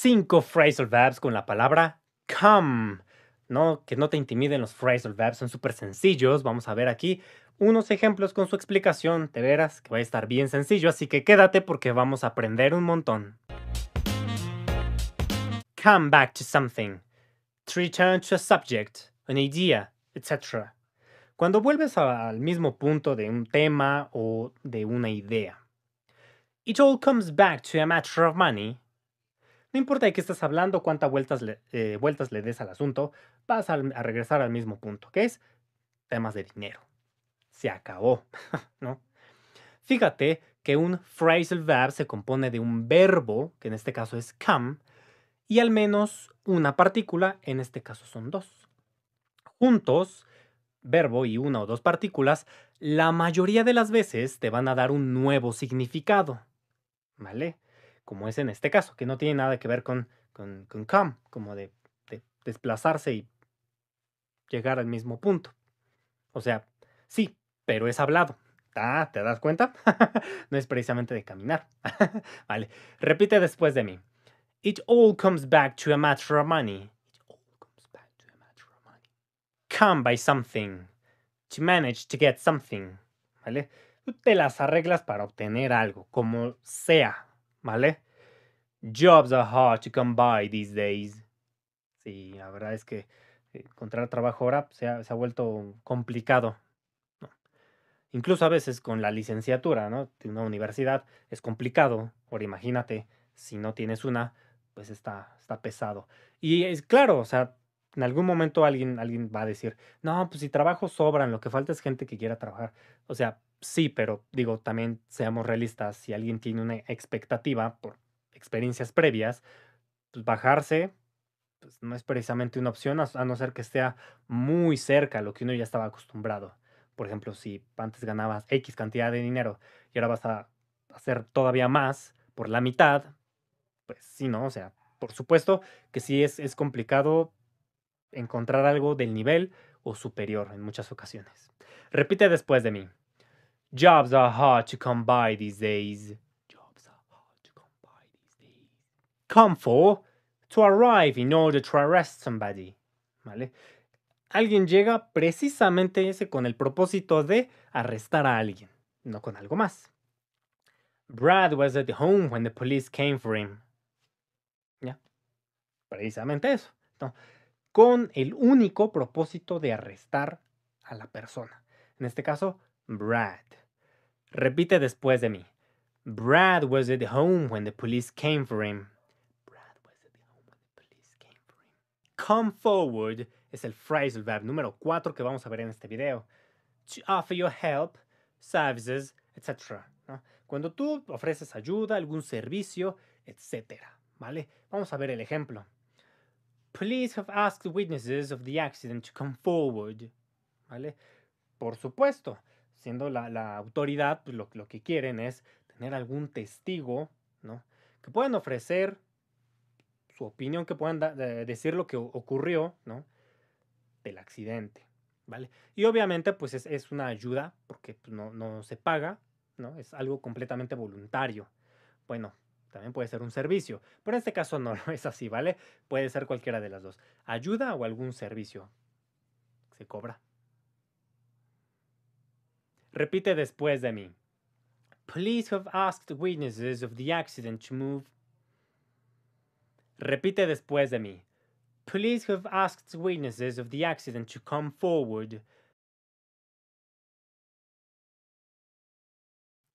cinco phrasal verbs con la palabra come. No, que no te intimiden los phrasal verbs, son súper sencillos. Vamos a ver aquí unos ejemplos con su explicación, te verás que va a estar bien sencillo, así que quédate porque vamos a aprender un montón. Come back to something. To return to a subject, an idea, etc. Cuando vuelves al mismo punto de un tema o de una idea. It all comes back to a matter of money no importa de qué estás hablando, cuántas eh, vueltas le, des al asunto, vas a, regresar al mismo punto, que es temas de dinero. Se acabó, ¿no? Fíjate que un phrasal verb se compone de un verbo, que en este caso es come, y al menos una partícula, en este caso son dos. Juntos, verbo y una o dos partículas, la mayoría de las veces te van a dar un nuevo significado. ¿Vale? como es en este caso, que no tiene nada que ver con, con, come, como de, desplazarse y llegar al mismo punto. O sea, sí, pero es hablado, ah, ¿te das cuenta? no es precisamente de caminar. vale, repite después de mí. It all comes back to a matter of money. It all comes back to a matter of money. Come by something. To manage to get something. ¿Vale? Tú te las arreglas para obtener algo, como sea. ¿vale? Jobs are hard to come by these days. Sí, la verdad es que eh, encontrar trabajo ahora pues, se ha, se ha vuelto complicado. Incluso a veces con la licenciatura ¿no? de una universidad es complicado. Ahora imagínate, si no tienes una, pues está, está pesado. Y es claro, o sea, en algún momento alguien, alguien va a decir, no, pues si trabajo sobran, lo que falta es gente que quiera trabajar. O sea, sí, pero digo, también seamos realistas, si alguien tiene una expectativa por experiencias previas, pues bajarse pues, no es precisamente una opción, a no ser que esté muy cerca a lo que uno ya estaba acostumbrado. Por ejemplo, si antes ganabas X cantidad de dinero y ahora vas a hacer todavía más por la mitad, pues sí, ¿no? O sea, por supuesto que sí es, es complicado encontrar algo del nivel o superior en muchas ocasiones. Repite después de mí. Jobs are hard to come by these days. Jobs are hard to come by these days. Come for, to arrive in order to arrest somebody. ¿Vale? Alguien llega precisamente ese con el propósito de arrestar a alguien, no con algo más. Brad was at home when the police came for him. ¿Ya? Precisamente eso. Con el único propósito de arrestar a la persona. En este caso, Brad. Repite después de mí. Brad was at home when the police came for him. Brad was at home when the police came for him. Come forward es el phrasal verb número 4 que vamos a ver en este video. To offer your help, services, etc. Cuando tú ofreces ayuda, algún servicio, etc. ¿Vale? Vamos a ver el ejemplo. Police have asked witnesses of the accident to come forward. ¿Vale? Por supuesto siendo la, la autoridad, pues, lo, lo, que quieren es tener algún testigo, ¿no? Que puedan ofrecer su opinión, que puedan decir lo que ocurrió, ¿no? Del accidente, ¿vale? Y obviamente, pues es, una ayuda, porque pues, no, no se paga, ¿no? Es algo completamente voluntario. Bueno, también puede ser un servicio, pero en este caso no, no es así, ¿vale? Puede ser cualquiera de las dos. Ayuda o algún servicio. Se cobra. Repite después de mí. Police have asked witnesses of the accident to move. Repite después de mí. Police have asked witnesses of the accident to come forward.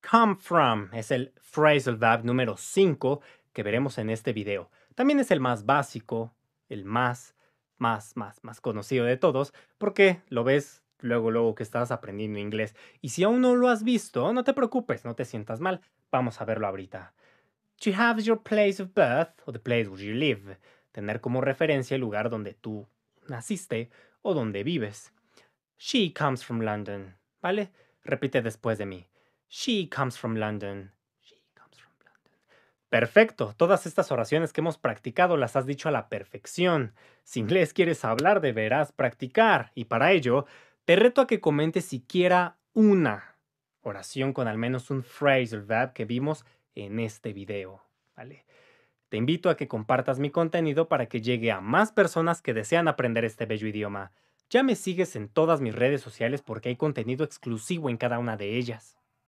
Come from es el phrasal verb número 5 que veremos en este video. También es el más básico, el más, más, más, más conocido de todos, porque lo ves luego, luego que estás aprendiendo inglés. Y si aún no lo has visto, no te preocupes, no te sientas mal. Vamos a verlo ahorita. To have your place of birth or the place where you live. Tener como referencia el lugar donde tú naciste o donde vives. She comes from London. ¿Vale? Repite después de mí. She comes from London. She comes from London. Perfecto. Todas estas oraciones que hemos practicado las has dicho a la perfección. Si inglés quieres hablar, deberás practicar. Y para ello, te reto a que comentes siquiera una oración con al menos un phrasal verb que vimos en este video, ¿vale? Te invito a que compartas mi contenido para que llegue a más personas que desean aprender este bello idioma. Ya me sigues en todas mis redes sociales porque hay contenido exclusivo en cada una de ellas.